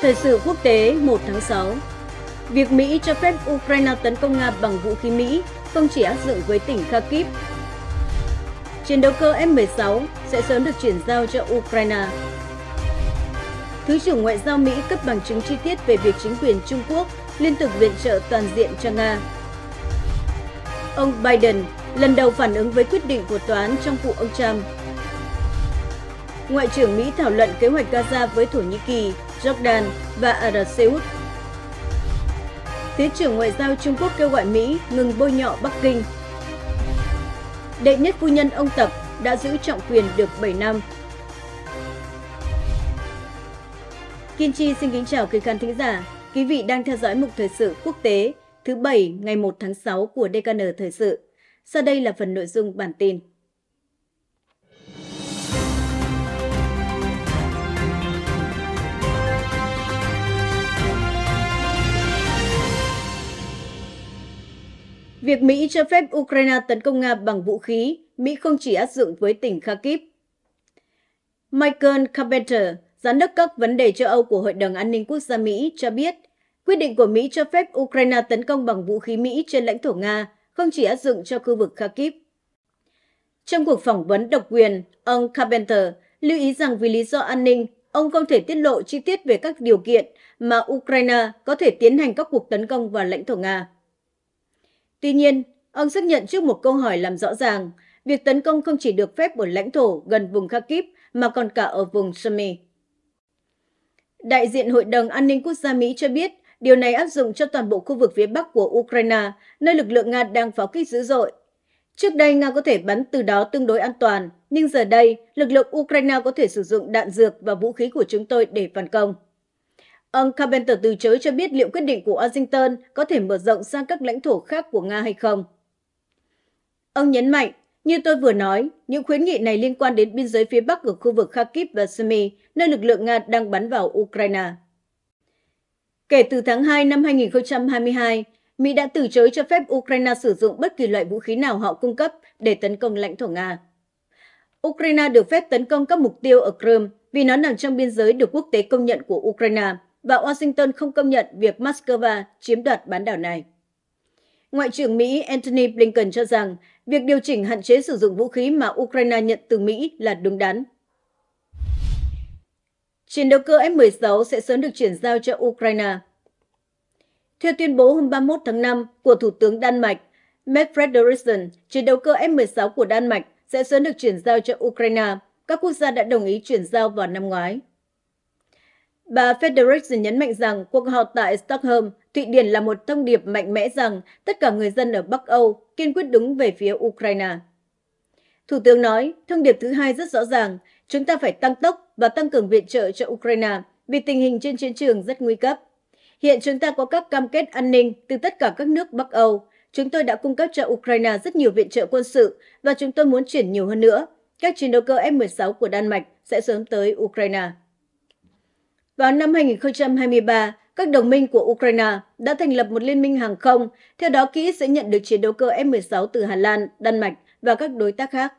Thời sự quốc tế 1 tháng 6 Việc Mỹ cho phép Ukraine tấn công Nga bằng vũ khí Mỹ không chỉ áp dụng với tỉnh Kharkiv. Chiến đấu cơ F-16 sẽ sớm được chuyển giao cho Ukraine. Thứ trưởng Ngoại giao Mỹ cấp bằng chứng chi tiết về việc chính quyền Trung Quốc liên tục viện trợ toàn diện cho Nga. Ông Biden lần đầu phản ứng với quyết định của tòa án trong vụ ông Trump. Ngoại trưởng Mỹ thảo luận kế hoạch Gaza với Thổ Nhĩ Kỳ Jordan và Ả Rập Xê Út. Thứ trưởng Ngoại giao Trung Quốc kêu gọi Mỹ ngừng bôi nhọ Bắc Kinh. Đệ nhất phu nhân ông Tập đã giữ trọng quyền được 7 năm. Kim Chi xin kính chào quý khán thính giả. Quý vị đang theo dõi mục thời sự quốc tế thứ Bảy ngày 1 tháng 6 của DKN Thời sự. Sau đây là phần nội dung bản tin. Việc Mỹ cho phép Ukraine tấn công Nga bằng vũ khí, Mỹ không chỉ áp dụng với tỉnh Kharkiv. Michael Carpenter, giám đốc các vấn đề châu Âu của Hội đồng An ninh Quốc gia Mỹ, cho biết quyết định của Mỹ cho phép Ukraine tấn công bằng vũ khí Mỹ trên lãnh thổ Nga không chỉ áp dụng cho khu vực Kharkiv. Trong cuộc phỏng vấn độc quyền, ông Carpenter lưu ý rằng vì lý do an ninh, ông không thể tiết lộ chi tiết về các điều kiện mà Ukraine có thể tiến hành các cuộc tấn công vào lãnh thổ Nga. Tuy nhiên, ông xác nhận trước một câu hỏi làm rõ ràng, việc tấn công không chỉ được phép ở lãnh thổ gần vùng Kharkiv mà còn cả ở vùng Sumy. Đại diện Hội đồng An ninh Quốc gia Mỹ cho biết, điều này áp dụng cho toàn bộ khu vực phía Bắc của Ukraine, nơi lực lượng Nga đang pháo kích dữ dội. Trước đây, Nga có thể bắn từ đó tương đối an toàn, nhưng giờ đây, lực lượng Ukraine có thể sử dụng đạn dược và vũ khí của chúng tôi để phản công. Ông Carpenter từ chối cho biết liệu quyết định của Washington có thể mở rộng sang các lãnh thổ khác của Nga hay không. Ông nhấn mạnh, như tôi vừa nói, những khuyến nghị này liên quan đến biên giới phía Bắc ở khu vực Kharkiv và Sumy, nơi lực lượng Nga đang bắn vào Ukraine. Kể từ tháng 2 năm 2022, Mỹ đã từ chối cho phép Ukraine sử dụng bất kỳ loại vũ khí nào họ cung cấp để tấn công lãnh thổ Nga. Ukraine được phép tấn công các mục tiêu ở Crimea vì nó nằm trong biên giới được quốc tế công nhận của Ukraine và Washington không công nhận việc Moscow chiếm đoạt bán đảo này. Ngoại trưởng Mỹ Antony Blinken cho rằng việc điều chỉnh hạn chế sử dụng vũ khí mà Ukraine nhận từ Mỹ là đúng đắn. Chiến đấu cơ F-16 sẽ sớm được chuyển giao cho Ukraine. Theo tuyên bố hôm 31 tháng 5 của Thủ tướng Đan Mạch, Matt Frederiksen, chiến đấu cơ F-16 của Đan Mạch sẽ sớm được chuyển giao cho Ukraine. Các quốc gia đã đồng ý chuyển giao vào năm ngoái. Bà Federiksen nhấn mạnh rằng cuộc họp tại Stockholm, Thụy Điển là một thông điệp mạnh mẽ rằng tất cả người dân ở Bắc Âu kiên quyết đứng về phía Ukraine. Thủ tướng nói, thông điệp thứ hai rất rõ ràng, chúng ta phải tăng tốc và tăng cường viện trợ cho Ukraine vì tình hình trên chiến trường rất nguy cấp. Hiện chúng ta có các cam kết an ninh từ tất cả các nước Bắc Âu. Chúng tôi đã cung cấp cho Ukraine rất nhiều viện trợ quân sự và chúng tôi muốn chuyển nhiều hơn nữa. Các chiến đấu cơ F-16 của Đan Mạch sẽ sớm tới Ukraine. Vào năm 2023, các đồng minh của Ukraine đã thành lập một liên minh hàng không, theo đó Kiev sẽ nhận được chiến đấu cơ F-16 từ Hà Lan, Đan Mạch và các đối tác khác.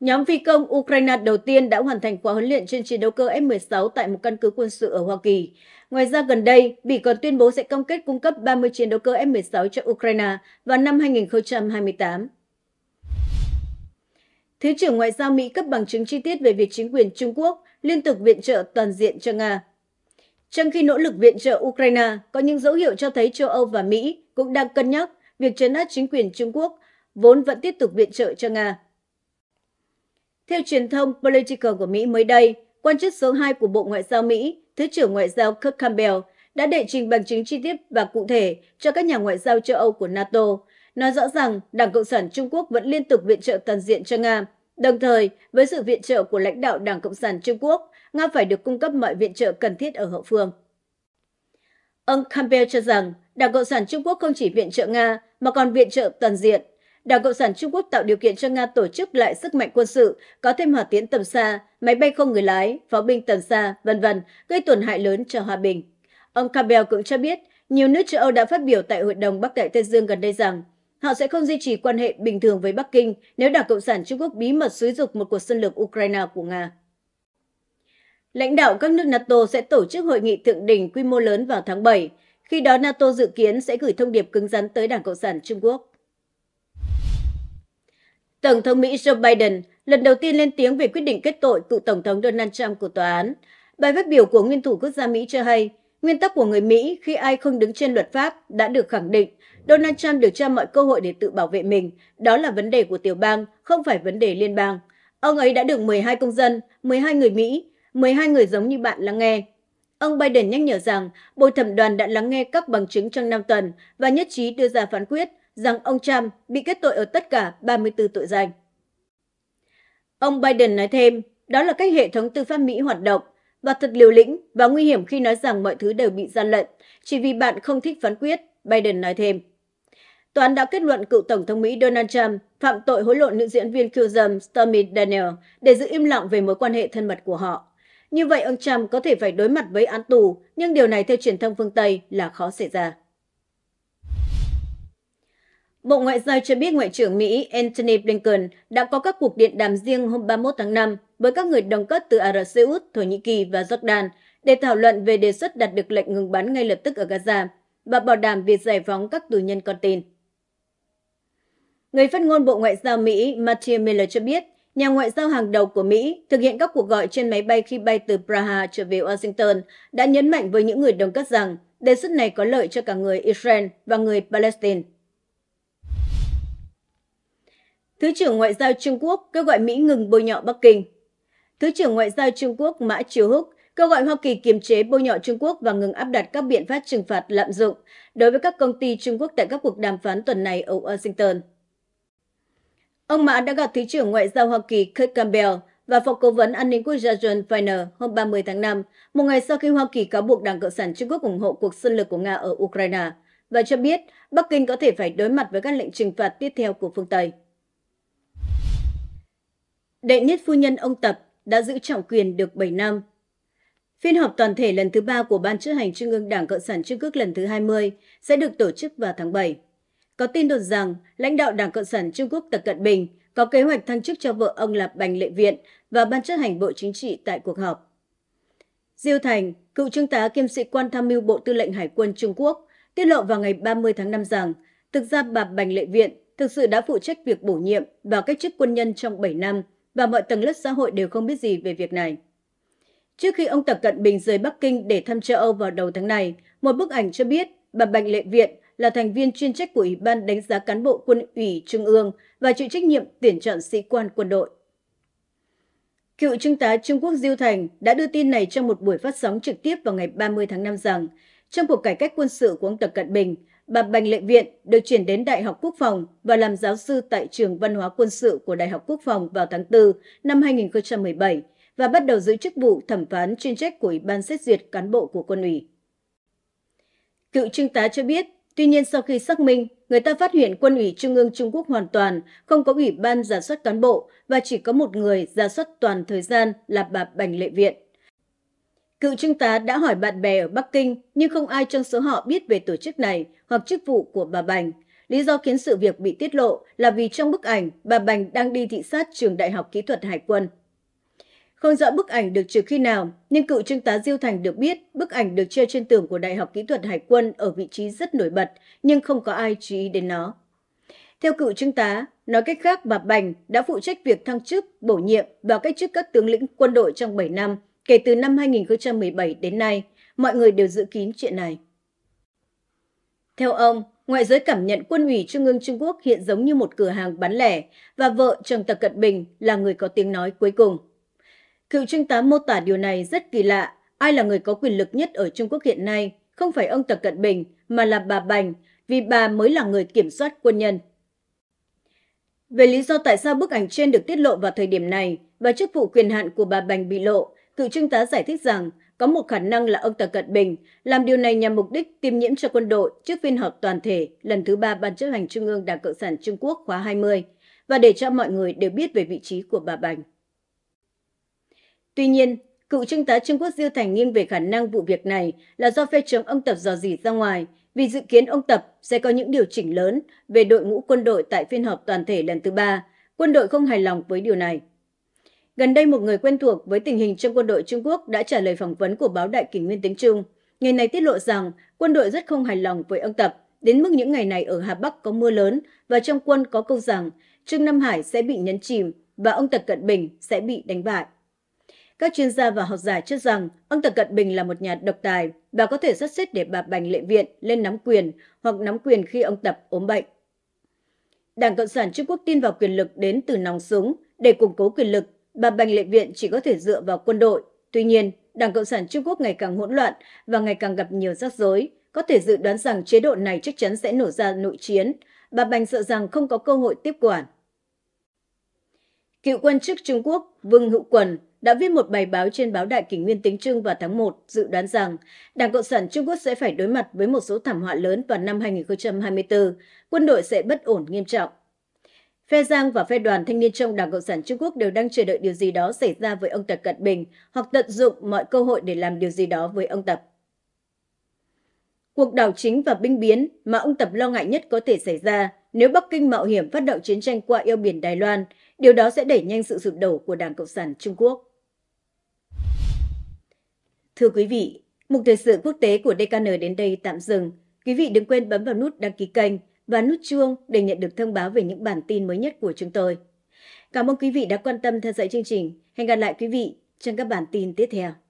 Nhóm phi công Ukraine đầu tiên đã hoàn thành khóa huấn luyện trên chiến đấu cơ F-16 tại một căn cứ quân sự ở Hoa Kỳ. Ngoài ra, gần đây, Bỉ còn tuyên bố sẽ cam kết cung cấp 30 chiến đấu cơ F-16 cho Ukraine vào năm 2028. Thứ trưởng Ngoại giao Mỹ cấp bằng chứng chi tiết về việc chính quyền Trung Quốc liên tục viện trợ toàn diện cho Nga. Trong khi nỗ lực viện trợ Ukraine, có những dấu hiệu cho thấy châu Âu và Mỹ cũng đang cân nhắc việc trấn áp chính quyền Trung Quốc, vốn vẫn tiếp tục viện trợ cho Nga. Theo truyền thông Political của Mỹ mới đây, quan chức số 2 của Bộ Ngoại giao Mỹ, Thứ trưởng Ngoại giao Kirk Campbell đã đệ trình bằng chứng chi tiết và cụ thể cho các nhà ngoại giao châu Âu của NATO, nói rõ rằng Đảng Cộng sản Trung Quốc vẫn liên tục viện trợ toàn diện cho Nga, Đồng thời, với sự viện trợ của lãnh đạo Đảng Cộng sản Trung Quốc, Nga phải được cung cấp mọi viện trợ cần thiết ở hậu phương. Ông Campbell cho rằng Đảng Cộng sản Trung Quốc không chỉ viện trợ Nga mà còn viện trợ toàn diện. Đảng Cộng sản Trung Quốc tạo điều kiện cho Nga tổ chức lại sức mạnh quân sự, có thêm hỏa tiễn tầm xa, máy bay không người lái, pháo binh tầm xa, vân vân, gây tổn hại lớn cho hòa bình. Ông Campbell cũng cho biết, nhiều nước châu Âu đã phát biểu tại Hội đồng Bắc Đại Tây Dương gần đây rằng Họ sẽ không duy trì quan hệ bình thường với Bắc Kinh nếu Đảng Cộng sản Trung Quốc bí mật xúi dục một cuộc xâm lược Ukraine của Nga. Lãnh đạo các nước NATO sẽ tổ chức hội nghị thượng đỉnh quy mô lớn vào tháng 7. Khi đó NATO dự kiến sẽ gửi thông điệp cứng rắn tới Đảng Cộng sản Trung Quốc. Tổng thống Mỹ Joe Biden lần đầu tiên lên tiếng về quyết định kết tội cựu Tổng thống Donald Trump của tòa án. Bài phát biểu của nguyên thủ quốc gia Mỹ cho hay, Nguyên tắc của người Mỹ khi ai không đứng trên luật pháp đã được khẳng định. Donald Trump được cho mọi cơ hội để tự bảo vệ mình. Đó là vấn đề của tiểu bang, không phải vấn đề liên bang. Ông ấy đã được 12 công dân, 12 người Mỹ, 12 người giống như bạn lắng nghe. Ông Biden nhắc nhở rằng bồi thẩm đoàn đã lắng nghe các bằng chứng trong 5 tuần và nhất trí đưa ra phán quyết rằng ông Trump bị kết tội ở tất cả 34 tội danh. Ông Biden nói thêm, đó là cách hệ thống tư pháp Mỹ hoạt động – Bà thật liều lĩnh và nguy hiểm khi nói rằng mọi thứ đều bị gian lận, chỉ vì bạn không thích phán quyết, Biden nói thêm. Tòa án đã kết luận cựu Tổng thống Mỹ Donald Trump phạm tội hối lộ nữ diễn viên khiêu dâm Stormy Daniel để giữ im lặng về mối quan hệ thân mật của họ. Như vậy, ông Trump có thể phải đối mặt với án tù, nhưng điều này theo truyền thông phương Tây là khó xảy ra. Bộ Ngoại giao cho biết Ngoại trưởng Mỹ Antony Blinken đã có các cuộc điện đàm riêng hôm 31 tháng 5 với các người đồng cấp từ Ả Rập Xê Út, Thổ Nhĩ Kỳ và Jordan để thảo luận về đề xuất đạt được lệnh ngừng bắn ngay lập tức ở Gaza và bảo đảm việc giải phóng các tù nhân con tin. Người phát ngôn Bộ Ngoại giao Mỹ Matthew Miller cho biết, nhà ngoại giao hàng đầu của Mỹ thực hiện các cuộc gọi trên máy bay khi bay từ Praha trở về Washington đã nhấn mạnh với những người đồng cấp rằng đề xuất này có lợi cho cả người Israel và người Palestine. Thứ trưởng Ngoại giao Trung Quốc kêu gọi Mỹ ngừng bôi nhọ Bắc Kinh. Thứ trưởng Ngoại giao Trung Quốc Mã Triều Húc kêu gọi Hoa Kỳ kiềm chế bôi nhọ Trung Quốc và ngừng áp đặt các biện pháp trừng phạt lạm dụng đối với các công ty Trung Quốc tại các cuộc đàm phán tuần này ở Washington. Ông Mã đã gặp Thứ trưởng Ngoại giao Hoa Kỳ Kirk Campbell và Phó Cố vấn An ninh Quốc gia John Feiner hôm 30 tháng 5, một ngày sau khi Hoa Kỳ cáo buộc Đảng Cộng sản Trung Quốc ủng hộ cuộc xâm lược của Nga ở Ukraine, và cho biết Bắc Kinh có thể phải đối mặt với các lệnh trừng phạt tiếp theo của phương Tây đệ nhất phu nhân ông Tập đã giữ trọng quyền được 7 năm. Phiên họp toàn thể lần thứ ba của Ban chấp hành Trung ương Đảng Cộng sản Trung Quốc lần thứ 20 sẽ được tổ chức vào tháng 7. Có tin đồn rằng lãnh đạo Đảng Cộng sản Trung Quốc Tập Cận Bình có kế hoạch thăng chức cho vợ ông là Bành Lệ Viện và Ban chấp hành Bộ Chính trị tại cuộc họp. Diêu Thành, cựu trung tá kiêm sĩ quan tham mưu Bộ Tư lệnh Hải quân Trung Quốc, tiết lộ vào ngày 30 tháng 5 rằng thực ra bà Bành Lệ Viện thực sự đã phụ trách việc bổ nhiệm và cách chức quân nhân trong 7 năm – và mọi tầng lớp xã hội đều không biết gì về việc này. Trước khi ông Tập Cận Bình rời Bắc Kinh để thăm châu Âu vào đầu tháng này, một bức ảnh cho biết bà Bạch Lệ Viện là thành viên chuyên trách của Ủy ban đánh giá cán bộ quân ủy Trung ương và chịu trách nhiệm tuyển chọn sĩ quan quân đội. Cựu trung tá Trung Quốc Diêu Thành đã đưa tin này trong một buổi phát sóng trực tiếp vào ngày 30 tháng 5 rằng trong cuộc cải cách quân sự của ông Tập Cận Bình, Bà Bành Lệ Viện được chuyển đến Đại học Quốc phòng và làm giáo sư tại Trường Văn hóa Quân sự của Đại học Quốc phòng vào tháng 4 năm 2017 và bắt đầu giữ chức vụ thẩm phán chuyên trách của Ủy ban xét duyệt cán bộ của quân ủy. Cựu trung tá cho biết, tuy nhiên sau khi xác minh, người ta phát hiện quân ủy Trung ương Trung Quốc hoàn toàn không có ủy ban giả soát cán bộ và chỉ có một người giả soát toàn thời gian là bà Bành Lệ Viện. Cựu trung tá đã hỏi bạn bè ở Bắc Kinh nhưng không ai trong số họ biết về tổ chức này hoặc chức vụ của bà Bành. Lý do khiến sự việc bị tiết lộ là vì trong bức ảnh, bà Bành đang đi thị sát trường Đại học Kỹ thuật Hải quân. Không rõ bức ảnh được trừ khi nào, nhưng cựu trung tá Diêu Thành được biết bức ảnh được treo trên tường của Đại học Kỹ thuật Hải quân ở vị trí rất nổi bật, nhưng không có ai chú ý đến nó. Theo cựu trung tá, nói cách khác bà Bành đã phụ trách việc thăng chức, bổ nhiệm và cách chức các tướng lĩnh quân đội trong 7 năm Kể từ năm 2017 đến nay, mọi người đều dự kín chuyện này. Theo ông, ngoại giới cảm nhận quân ủy Trung ương Trung Quốc hiện giống như một cửa hàng bán lẻ và vợ chồng Tập Cận Bình là người có tiếng nói cuối cùng. Cựu trung tá mô tả điều này rất kỳ lạ. Ai là người có quyền lực nhất ở Trung Quốc hiện nay? Không phải ông Tập Cận Bình mà là bà Bành, vì bà mới là người kiểm soát quân nhân. Về lý do tại sao bức ảnh trên được tiết lộ vào thời điểm này và chức vụ quyền hạn của bà Bành bị lộ, Cựu trung tá giải thích rằng có một khả năng là ông Tập Cận Bình làm điều này nhằm mục đích tiêm nhiễm cho quân đội trước phiên họp toàn thể lần thứ ba Ban chấp hành Trung ương Đảng Cộng sản Trung Quốc khóa 20 và để cho mọi người đều biết về vị trí của bà Bành. Tuy nhiên, cựu trung tá Trung Quốc Diêu Thành nghiêng về khả năng vụ việc này là do phê chống ông Tập dò dỉ ra ngoài vì dự kiến ông Tập sẽ có những điều chỉnh lớn về đội ngũ quân đội tại phiên họp toàn thể lần thứ ba. Quân đội không hài lòng với điều này. Gần đây một người quen thuộc với tình hình trong quân đội Trung Quốc đã trả lời phỏng vấn của báo Đại kỷ nguyên tiếng Trung. Người này tiết lộ rằng quân đội rất không hài lòng với ông Tập, đến mức những ngày này ở Hà Bắc có mưa lớn và trong quân có câu rằng Trương Nam Hải sẽ bị nhấn chìm và ông Tập Cận Bình sẽ bị đánh bại. Các chuyên gia và học giả cho rằng ông Tập Cận Bình là một nhà độc tài và có thể sắp xếp để bà Bành lệ viện lên nắm quyền hoặc nắm quyền khi ông Tập ốm bệnh. Đảng Cộng sản Trung Quốc tin vào quyền lực đến từ nòng súng để củng cố quyền lực bà Bành Lệ Viện chỉ có thể dựa vào quân đội. Tuy nhiên, Đảng Cộng sản Trung Quốc ngày càng hỗn loạn và ngày càng gặp nhiều rắc rối. Có thể dự đoán rằng chế độ này chắc chắn sẽ nổ ra nội chiến. Bà Bành sợ rằng không có cơ hội tiếp quản. Cựu quan chức Trung Quốc Vương Hữu Quần đã viết một bài báo trên báo Đại kỷ nguyên tính trưng vào tháng 1 dự đoán rằng Đảng Cộng sản Trung Quốc sẽ phải đối mặt với một số thảm họa lớn vào năm 2024, quân đội sẽ bất ổn nghiêm trọng. Phe Giang và phe đoàn thanh niên trong Đảng Cộng sản Trung Quốc đều đang chờ đợi điều gì đó xảy ra với ông Tập Cận Bình hoặc tận dụng mọi cơ hội để làm điều gì đó với ông Tập. Cuộc đảo chính và binh biến mà ông Tập lo ngại nhất có thể xảy ra nếu Bắc Kinh mạo hiểm phát động chiến tranh qua eo biển Đài Loan, điều đó sẽ đẩy nhanh sự sụp đổ của Đảng Cộng sản Trung Quốc. Thưa quý vị, mục thời sự quốc tế của DKN đến đây tạm dừng. Quý vị đừng quên bấm vào nút đăng ký kênh và nút chuông để nhận được thông báo về những bản tin mới nhất của chúng tôi. Cảm ơn quý vị đã quan tâm theo dõi chương trình. Hẹn gặp lại quý vị trong các bản tin tiếp theo.